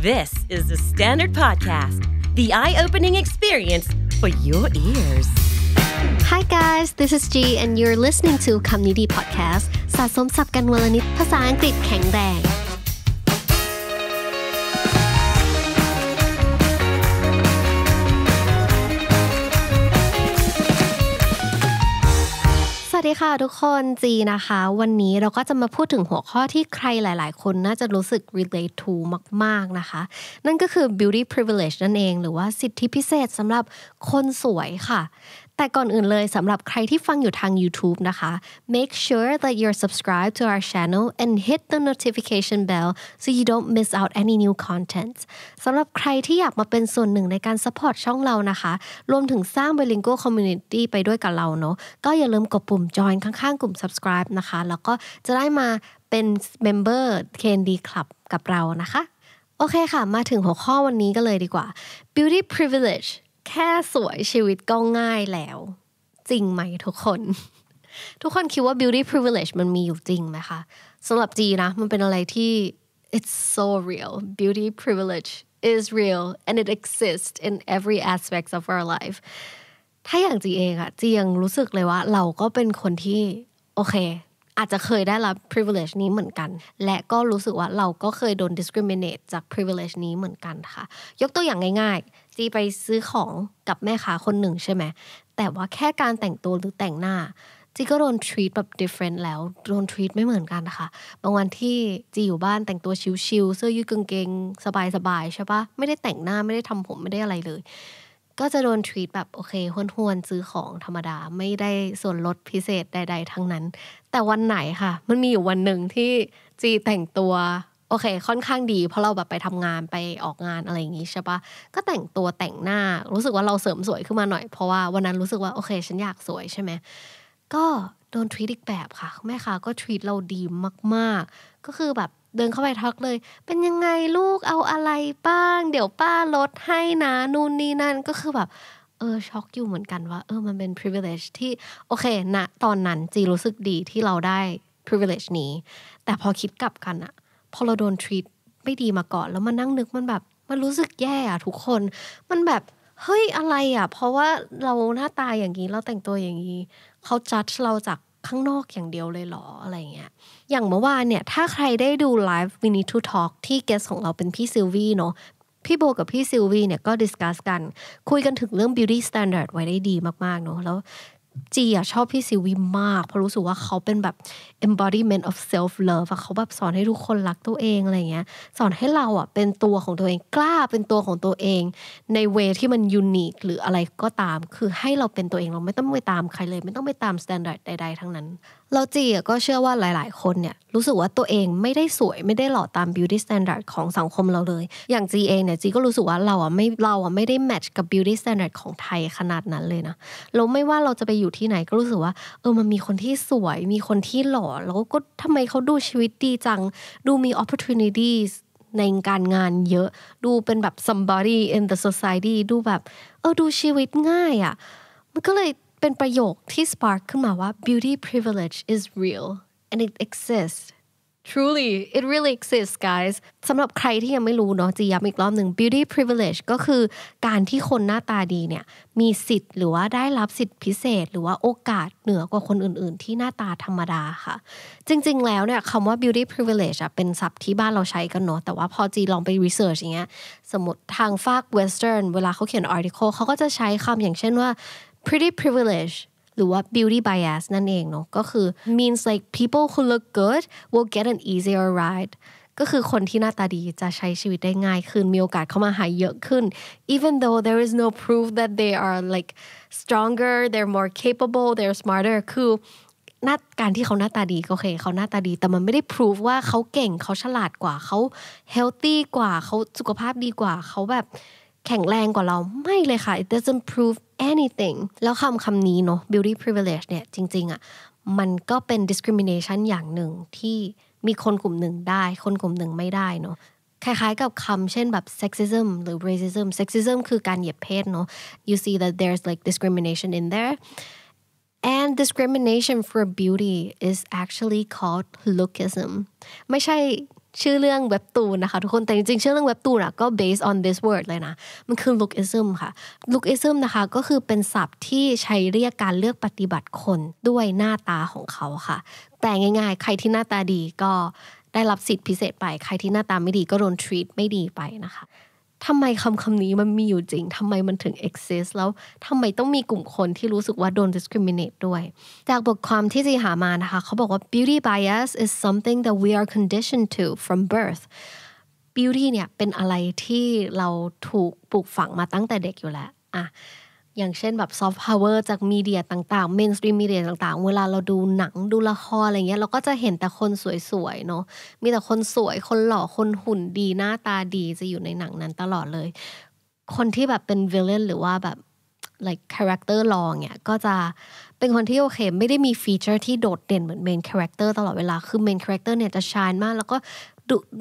This is the Standard Podcast, the eye opening experience for your ears. Hi guys, this is G and you're listening to คำนี้ดี podcast สดีค่ะทุกคน จีนะคะวันนี้เราก็จะมาพูดถึงหัวข้อที่ใครหลาย ๆ คนน่าจะรู้สึก relate to มาก ๆ นะคะ นั่นก็คือ beauty privilege นั่นเอง หรือว่าสิทธิพิเศษสำหรับคนสวยค่ะแต่ก่อนอื่นเลยสำหรับใครที่ฟังอยู่ทาง YouTube นะคะ make sure that you're subscribed to our channel and hit the notification bell so you don't miss out any new content สำหรับใครที่อยากมาเป็นส่วนหนึ่งในการ support ช่องเรานะคะรวมถึงสร้าง bilingual community ไปด้วยกับเราเนาะก็อย่าลืมกดปุ่ม join ข้างๆกลุ่ม subscribe นะคะ แล้วก็จะได้มาเป็น member KND Club กับเรานะคะโอเคค่ะมาถึงหัวข้อวันนี้กันเลยดีกว่า beauty privilege แค่สวยชีวิตก็ง่ายแล้ว จริงไหมทุกคน ทุกคนคิดว่า beauty privilege มันมีอยู่จริงไหมคะสำหรับจีนะมันเป็นอะไรที่ it's so real beauty privilege is real and it exists in every aspect of our life ถ้าอย่างจีเองอะจียังรู้สึกเลยว่าเราก็เป็นคนที่โอเค อาจจะเคยได้รับ privilege นี้เหมือนกัน และก็รู้สึกว่าเราก็เคยโดน discriminate จาก privilege นี้เหมือนกันค่ะ ยกตัวอย่างง่ายจีไปซื้อของกับแม่ค้าคนหนึ่งใช่ไหม แต่ว่าแค่การแต่งตัว หรือแต่งหน้า จีก็โดนทรีตแบบ different แล้ว โดนทรีตไม่เหมือนกันนะคะบางวันที่ จีอยู่บ้านแต่งตัวชิวๆเสื้อยืดกางเกง สบายๆ ใช่ปะ ไม่ได้แต่งหน้าไม่ได้ทำผมไม่ได้อะไรเลย ก็จะโดนทรีตแบบโอเคห้วนๆ ซื้อของธรรมดา ไม่ได้ส่วนลดพิเศษใด ๆ ทั้งนั้น แต่วันไหนค่ะ มันมีอยู่วันหนึ่งที่จีแต่งตัวโอเค ค่อนข้างดีเพราะเราแบบไปทำงานไปออกงานอะไรอย่างงี้ใช่ปะก็แต่งตัวแต่งหน้ารู้สึกว่าเราเสริมสวยขึ้นมาหน่อยเพราะว่าวันนั้นรู้สึกว่าโอเคฉันอยากสวยใช่ไหมก็ โดนทวีตอีกแบบค่ะแม่ค้าก็ทวีตเราดีมาก ๆ ก็คือแบบเดินเข้าไปทักเลย เป็นยังไงลูกเอาอะไรบ้าง เดี๋ยวป้าลดให้นะนู่นนี่นั่นก็คือแบบเออช็อกอยู่เหมือนกันว่าเออมันเป็น privilege ที่โอเคนะ ตอนนั้นจีรู้สึกดีที่เราได้ privilege นี้ แต่พอคิดกลับกันอะพอเราโดนทรีตไม่ดีมาก่อน แล้วมานั่งนึกมันแบบ มันรู้สึกแย่อะทุกคนมันแบบเฮ้ยอะไรอะเพราะว่าเราหน้าตาอย่างนี้ เราแต่งตัวอย่างนี้ เขาจัดเราจากข้างนอกอย่างเดียวเลยหรออะไรเงี้ยอย่างเมื่อวานเนี่ย ถ้าใครได้ดูไลฟ์วินิทูทอล์กที่แกสของเราเป็นพี่ซิลวี่เนาะพี่โบกับพี่ซิลวีเนี่ยก็ดิสคัสกัน คุยกันถึงเรื่อง beauty standard ไว้ได้ดีมากๆเนาะแล้วจีอ่ะชอบพี่ซิวิมากเพราะรู้สึกว่าเขาเป็นแบบ embodiment of self love เขาแบบสอนให้ทุกคนรักตัวเองอะไรเงี้ย สอนให้เราอ่ะเป็นตัวของตัวเองกล้าเป็นตัวของตัวเอง ในเวที่มันยูนิคหรืออะไรก็ตาม คือให้เราเป็นตัวเองเราไม่ต้องไปตามใครเลย ไม่ต้องไปตามสแตนดาร์ดใด ๆ ทั้งนั้นเราจีก็เชื่อว่าหลาย ๆ คนเนี่ย รู้สึกว่าตัวเองไม่ได้สวยไม่ได้หล่อตามบิวตี้สแตนดาร์ดของสังคมเราเลย อย่างจีเองเนี่ยจีก็รู้สึกว่าเราอ่ะไม่เราอ่ะไม่ได้แมทช์กับบิวตี้สแตนดาร์ดของไทยขนาดนั้นเลยนะเราไม่ว่าเราจะไปอยู่ที่ไหนก็รู้สึกว่าเออมันมีคนที่สวยมีคนที่หล่อแล้วก็ทำไมเขาดูชีวิตดีจังดูมีโอ p o r t u n i t ในการงานเยอะดูเป็นแบบ somebody in the society ดูแบบเออดูชีวิตง่ายอะ่ะมันก็เลยเป็นประโยคที่ spark ขึ้นมาว่า beauty privilege is real and it exists truly it really exists guys สำหรับใครที่ยังไม่รู้เนาะจีย้ำอีกรอบหนึ่ง beauty privilege ก็คือการที่คนหน้าตาดีเนี่ยมีสิทธิ์หรือว่าได้รับสิทธิพิเศษหรือว่าโอกาสเหนือกว่าคนอื่นๆ ที่หน้าตาธรรมดาค่ะ จริง ๆแล้วเนี่ยคำว่า beauty privilege เป็นศัพท์ที่บ้านเราใช้กันเนาะแต่ว่าพอจีลองไป research อย่างเงี้ยสมมติทางฟาก western เวลาเขาเขียน article เขาก็จะใช้คำอย่างเช่นว่า pretty privilege หรือว่า beauty bias นั่นเองเนาะ ก็คือ means like people who look good will get an easier ride ก็คือคนที่หน้าตาดีจะใช้ชีวิตได้ง่ายขึ้น มีโอกาสเข้ามาหาเยอะขึ้น even though there is no proof that they are like stronger they're more capable they're smarter คือน้าการที่เขาหน้าตาดีโอเค เขาหน้าตาดี แต่มันไม่ได้พิสูจว่าเขาเก่ง เขาฉลาดกว่า เขา healthy กว่า เขาสุขภาพดีกว่า เขาแบบแข็งแรงกว่าเราไม่เลยค่ะ it doesn't prove anything แล้วคำคำนี้เนาะ beauty privilege เนี่ยจริงๆอะ่ะมันก็เป็น discrimination อย่างหนึ่งที่มีคนกลุ่มหนึ่งได้ คนกลุ่มหนึ่งไม่ได้เนาะคล้ายๆ กับคำเช่นแบบ sexism หรือ racism sexism คือการเหยียดเพศเนาะ you see that there's like discrimination in there and discrimination for beauty is actually called lookism ไม่ใช่ชื่อเรื่องเว็บตูนนะคะ ทุกคนแต่จริงๆ ชื่อเรื่องเว็บตูนอะก็ based on this word เลยนะ มันคือ lookism ค่ะ lookism นะคะก็คือเป็นศัพท์ที่ใช้เรียกการเลือกปฏิบัติคนด้วยหน้าตาของเขาค่ะ แต่ง่ายๆ ใครที่หน้าตาดีก็ได้รับสิทธิพิเศษไป ใครที่หน้าตาไม่ดีก็โดน treat ไม่ดีไปนะคะทำไมคำคำนี้มันมีอยู่จริง ทำไมมันถึง exist แล้ว ทำไมต้องมีกลุ่มคนที่รู้สึกว่าโดน discriminate ด้วย จากบทความที่จีหามานะคะ เขาบอกว่า beauty bias is something that we are conditioned to from birth beauty เนี่ย เป็นอะไรที่เราถูกปลูกฝังมาตั้งแต่เด็กอยู่แล้วอ่ะอย่างเช่นแบบซอฟต์พาวเวอร์จากมีเดียต่างๆเมนสตรีมมีเดียต่างๆเวลาเราดูหนังดูละครอะไรเงี้ยเราก็จะเห็นแต่คนสวยๆเนาะมีแต่คนสวยคนหล่อ คนหุ่นดีหน้าตาดีจะอยู่ในหนังนั้นตลอดเลย คนที่แบบเป็นวิลเลนหรือว่าแบบ like คาแรคเตอร์ลองเนี่ย ก็จะเป็นคนที่โอเค ไม่ได้มีฟีเจอร์ที่โดดเด่นเหมือนเมนคาแรคเตอร์ตลอดเวลาคือเมนคาแรคเตอร์เนี่ยจะชายมาก แล้วก็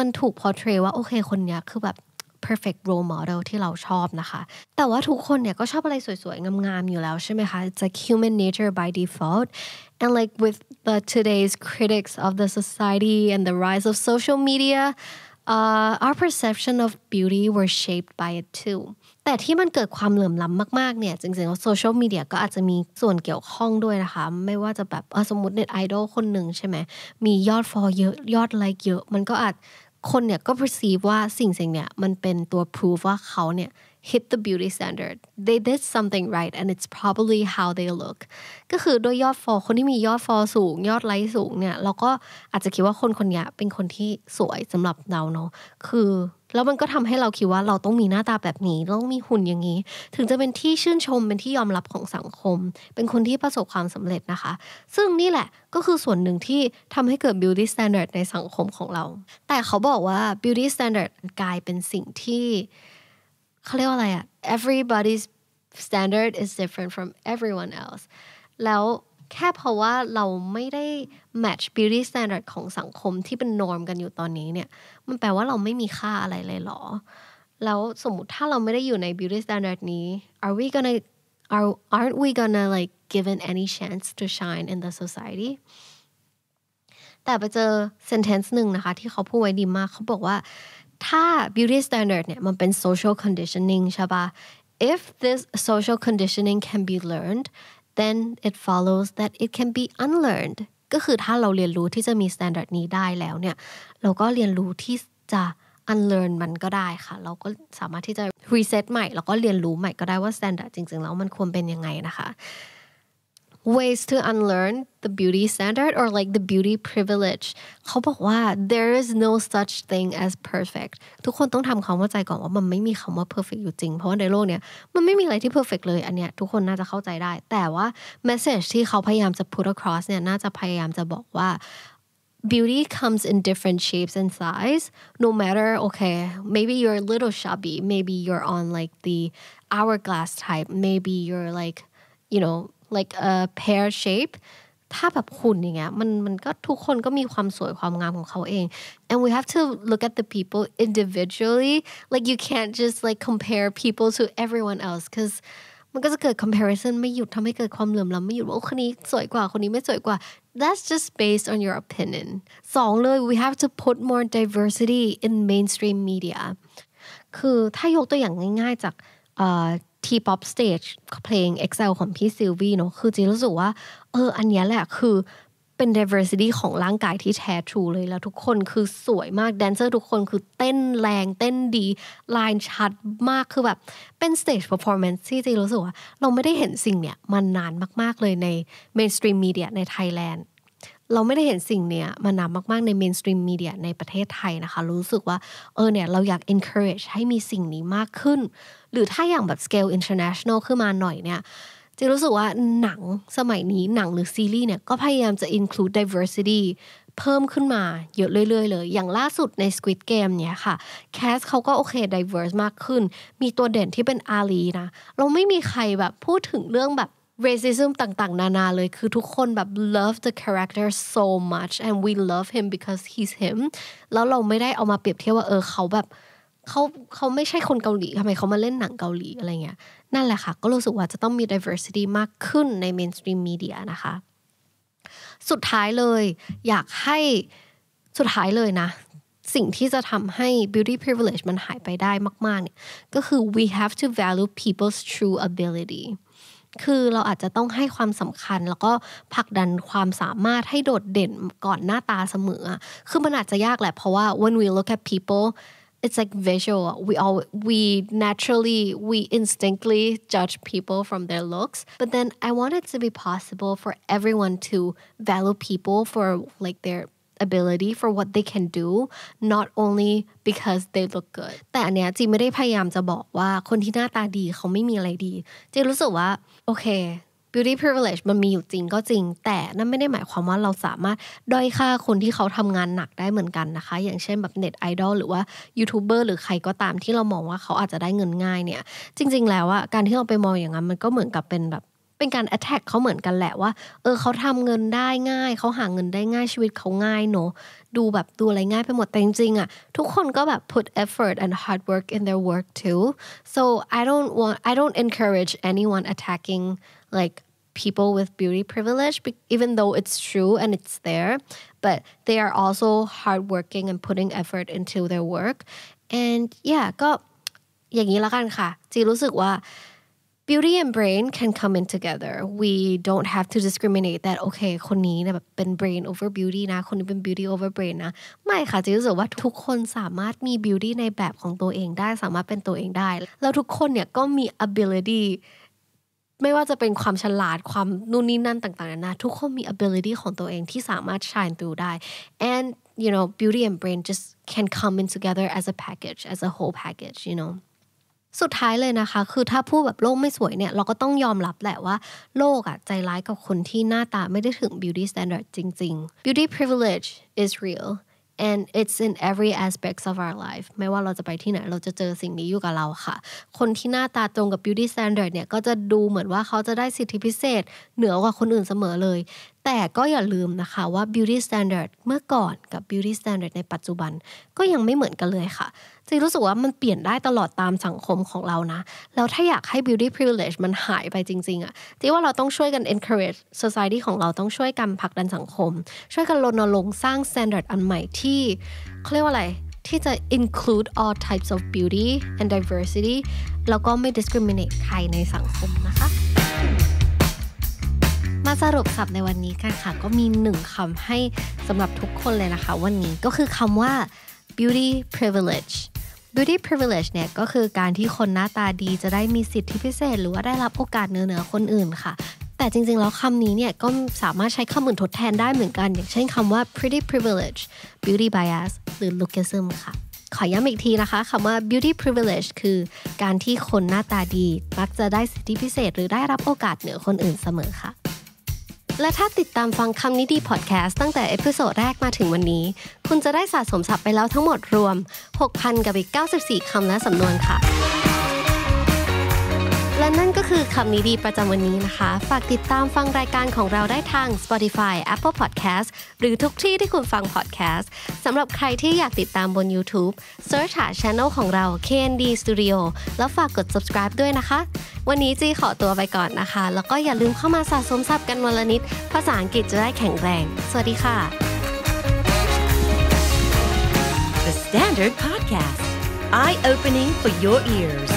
มันถูกพอเทรว่า โอเคคนเนี้ยคือแบบ perfect role model ที่เราชอบนะคะ แต่ว่าทุกคนเนี่ย ก็ชอบอะไรสวยๆงามๆอยู่แล้ว ใช่ไหมคะ It's like human nature by default and like with the today's critics of the society and the rise of social media uh, our perception of beauty were shaped by it too แต่ที่มันเกิดความเหลื่อมล้ำมาก ๆ เนี่ย จริงๆโซเชียลมีเดียก็อาจจะมีส่วนเกี่ยวข้องด้วยนะคะ ไม่ว่าจะแบบสมมติเน็ตไอดอลคนหนึ่งใช่ไหมมียอดฟอลเยอะยอดไลค์เยอะมันก็อาจคนเนี่ยก็ perceive ว่าสิ่งสิ่งเนี่ย มันเป็นตัว proof ว่าเขาเนี่ย hit the beauty standard they did something right and it's probably how they look ก็คือด้วยยอด f o l คนที่มียอด f o l สูงยอดไลค์สูงเนี่ย เราก็อาจจะคิดว่าคนคนนี้เป็นคนที่สวยสำหรับเราเนาะคือแล้วมันก็ทำให้เราคิดว่าเราต้องมีหน้าตาแบบนี้ต้องมีหุ่นอย่างนี้ ถึงจะเป็นที่ชื่นชมเป็นที่ยอมรับของสังคม เป็นคนที่ประสบความสำเร็จนะคะ ซึ่งนี่แหละก็คือส่วนหนึ่งที่ทำให้เกิด beauty standard ในสังคมของเรา แต่เขาบอกว่า beauty standard กลายเป็นสิ่งที่เขาเรียกว่าอะไรอะ everybody's standard is different from everyone else แล้วแค่เพราะว่าเราไม่ได้แมทช์บิวตี้สแตนดาร์ดของสังคมที่เป็นนอร์มกันอยู่ตอนนี้เนี่ย มันแปลว่าเราไม่มีค่าอะไรเลยเหรอ แล้วสมมติถ้าเราไม่ได้อยู่ในบิวตี้สแตนดาร์ดนี้ are we gonna are aren't we gonna like given any chance to shine in the society แต่ไปเจอ sentence หนึ่งนะคะ ที่เขาพูดไว้ดีมากเขาบอกว่าถ้า beauty standard เนี่ยมันเป็น social conditioning ใช่ปะ if this social conditioning can be learned then it follows that it can be unlearned ก็คือถ้าเราเรียนรู้ที่จะมี standard นี้ได้แล้วเนี่ย เราก็เรียนรู้ที่จะ unlearn มันก็ได้ค่ะ เราก็สามารถที่จะ reset ใหม่แล้วก็เรียนรู้ใหม่ก็ได้ว่า standard จริงๆแล้วมันควรเป็นยังไงนะคะ ways to unlearn the beauty standard or like the beauty privilege เขาบอกว่า there is no such thing as perfect ทุกคนต้องทำความเข้าใจก่อนว่ามันไม่มีคำว่า perfect อยู่จริง perfect เลยอันเนี้ยทุกคนน่าจะเข้าใจได้ message ที่เขาพยายามจะ put across เนี่ยน่าจะพยายามจะบอกว่า beauty comes in different shapes and size no matter okay maybe you're a little shabby maybe you're on like the hourglass type maybe you're like you know like a pear shape ถ้าแบบหุ่นอย่างเงี้ยมันมันก็ทุกคนก็มีความสวยความงามของเขาเอง and we have to look at the people individually like you can't just like compare people to everyone else because มันก็จะเกิด comparison ไม่หยุดทำให้เกิดความเหลื่อมล้ำไม่หยุดว่าคนนี้สวยกว่า คนนี้ไม่สวยกว่า that's just based on your opinion สองเลย we have to put more diversity in mainstream media คือถ้ายกตัวอย่างง่าย ๆ จากทีป๊อปสเตจเพลง Excel ของพี่ซิลวี่เนาะคือจีรู้สึกว่าเอออันนี้แหละคือเป็น diversity ของร่างกายที่แท้ทรูเลยแล้วทุกคนคือสวยมาก แดนเซอร์ทุกคนคือเต้นแรง เต้นดีลายชัดมาก คือแบบ เป็นสเตจเพอร์ฟอร์แมนซ์ที่จีรู้สึกว่า เราไม่ได้เห็นสิ่งเนี้ยมันนานมากๆเลยในเมนสตรีมมีเดียในไทยแลนด์เราไม่ได้เห็นสิ่งเนี้ย มานานมากๆ ในเมนสตรีมมีเดียในประเทศไทยนะคะ รู้สึกว่าเออเนี่ยเราอยาก encourage ให้มีสิ่งนี้มากขึ้น หรือถ้าอย่างแบบ scale international ขึ้นมาหน่อยเนี่ยจะรู้สึกว่าหนังสมัยนี้หนังหรือซีรีส์เนี่ยก็พยายามจะ include diversity เพิ่มขึ้นมา เยอะเรื่อยๆเลยอย่างล่าสุดใน Squid Game เนี่ยค่ะแคสเขาก็โอเค diverse มากขึ้น มีตัวเด่นที่เป็นอาลีนะเราไม่มีใครแบบพูดถึงเรื่องแบบ racism ต่างๆ นานาเลย คือทุกคนแบบ love the character so much and we love him because he's him แล้วเราไม่ได้เอามาเปรียบเทียบว่าเออเขาแบบเขาเขาไม่ใช่คนเกาหลีทำไมเขามาเล่นหนังเกาหลีอะไรเงี้ยนั่นแหละค่ะ ก็รู้สึกว่าจะต้องมี diversity มากขึ้นใน mainstream media นะคะ สุดท้ายเลยอยากให้สุดท้ายเลยนะ สิ่งที่จะทำให้ beauty privilege มันหายไปได้มากๆเนี่ยก็คือ we have to value people's true ability คือเราอาจจะต้องให้ความสำคัญแล้วก็ผลักดันความสามารถให้โดดเด่นก่อนหน้าตาเสมอ คือมันอาจจะยากแหละเพราะว่า when we look at people it's like visual we all we naturally we instinctively judge people from their looks but then i want it to be possible for everyone to value people for like their ability for what they can do not only because they look good แต่อันเนี้ยจีไม่ได้พยายามจะบอกว่าคนที่หน้าตาดีเขาไม่มีอะไรดีจีรู้สึกว่าโอเค beauty privilege มันมีอยู่จริงก็จริงแต่นั่นไม่ได้หมายความว่าเราสามารถด้อยค่าคนที่เขาทำงานหนักได้เหมือนกันนะคะ อย่างเช่นแบบเน็ตไอดอลหรือว่ายูทูบเบอร์หรือใครก็ตามที่เรามองว่าเขาอาจจะได้เงินง่ายเนี่ยจริง ๆแล้วอะการที่เราไปมองอย่างนั้นมันก็เหมือนกับเป็นแบบเป็นการแอ t แทกเขาเหมือนกันแหละว่าเออเขาทำเงินได้ง่ายเขาหาเงินได้ง่ายชีวิตเขาง่ายเนอะดูแบบดูอะไรง่ายไปหมดแต่จริงๆอ่ะทุกคนก็แบบ put effort and hard work in their work too so I don't want I don't encourage anyone attacking like people with beauty privilege even though it's true and it's there but they are also hardworking and putting effort into their work and yeah ก็อย่างนี้ละกันค่ะจีรู้สึกว่า beauty and brain can come in together we don't have to discriminate that okay คนนี้เนี่ยแบบเป็น brain over beauty นะ beauty over brain นะไม่ค่ะจะรู้สึกว่าทุกคนสามารถมี beauty ในแบบของตัวเองได้สามารถเป็นตัวเองได้แล้วทุกคนเนี่ยก็มี ability ไม่ว่าจะเป็นความฉลาดความนู่นนี่นั่นต่างๆนานาทุกคนมี ability ของตัวเองที่สามารถ shine through ได้ and you know beauty and brain just can come in together as a package as a whole package you know สุดท้ายเลยนะคะ คือถ้าพูดแบบโลกไม่สวยเนี่ย เราก็ต้องยอมรับแหละว่าโลกอะใจร้ายกับคนที่หน้าตาไม่ได้ถึง beauty standard จริงๆ beauty privilege is real and it's in every aspects of our life ไม่ว่าเราจะไปที่ไหน เราจะเจอสิ่งนี้อยู่กับเราค่ะ คนที่หน้าตาตรงกับ beauty standard เนี่ย ก็จะดูเหมือนว่าเขาจะได้สิทธิพิเศษ เหนือกว่าคนอื่นเสมอเลยแต่ก็อย่าลืมนะคะว่า beauty standard เมื่อก่อนกับ beauty standard ในปัจจุบัน ก็ยังไม่เหมือนกันเลยค่ะจีรู้สึกว่ามันเปลี่ยนได้ตลอดตามสังคมของเรานะแล้วถ้าอยากให้ beauty privilege มันหายไปจริงๆอะ่ะจีว่าเราต้องช่วยกัน encourage society ของเราต้องช่วยกันผลักดันสังคม ช่วยกันรณรงค์สร้าง standard อันใหม่ที่เขาเรียกว่าอะไร ที่จะ include all types of beauty and diversity แล้วก็ไม่ discriminate ใครในสังคมนะคะมาสรุปศัพท์ในวันนี้กันค่ะก็มีหนึ่งคำให้สำหรับทุกคนเลยนะคะวันนี้ก็คือคำว่า beauty privilege beauty privilege เนี่ยก็คือการที่คนหน้าตาดีจะได้มีสิทธิพิเศษหรือว่าได้รับโอกาสเหนือเหนือคนอื่นค่ะ แต่จริงๆแล้วคำนี้เนี่ยก็สามารถใช้คำอื่นทดแทนได้เหมือนกัน อย่างเช่นคำว่า pretty privilege beauty bias หรือ lookism ค่ะขอย้ำอีกทีนะคะคำว่า beauty privilege คือ การที่คนหน้าตาดีมักจะได้สิทธิพิเศษหรือได้รับโอกาสเหนือคนอื่นเสมอค่ะและถ้าติดตามฟังคำนี้ดีพอดแคสต์ตั้งแต่เอพิโซดแรกมาถึงวันนี้ คุณจะได้สะสมศัพท์ไปแล้วทั้งหมดรวม6,000กับอีก94คำและสำนวนค่ะและนั่นก็คือคำนี้ดีประจำวันนี้นะคะ ฝากติดตามฟังรายการของเราได้ทาง Spotify Apple Podcast หรือทุกที่ที่คุณฟัง podcast สำหรับใครที่อยากติดตามบน YouTube Search หา Channel ของเรา KND Studio แล้วฝากกด subscribe ด้วยนะคะ วันนี้จีขอตัวไปก่อนนะคะ แล้วก็อย่าลืมเข้ามาสะสมศัพท์กันวันละนิดภาษาอังกฤษจะได้แข็งแรง สวัสดีค่ะ The Standard Podcast Eye Opening for Your Ears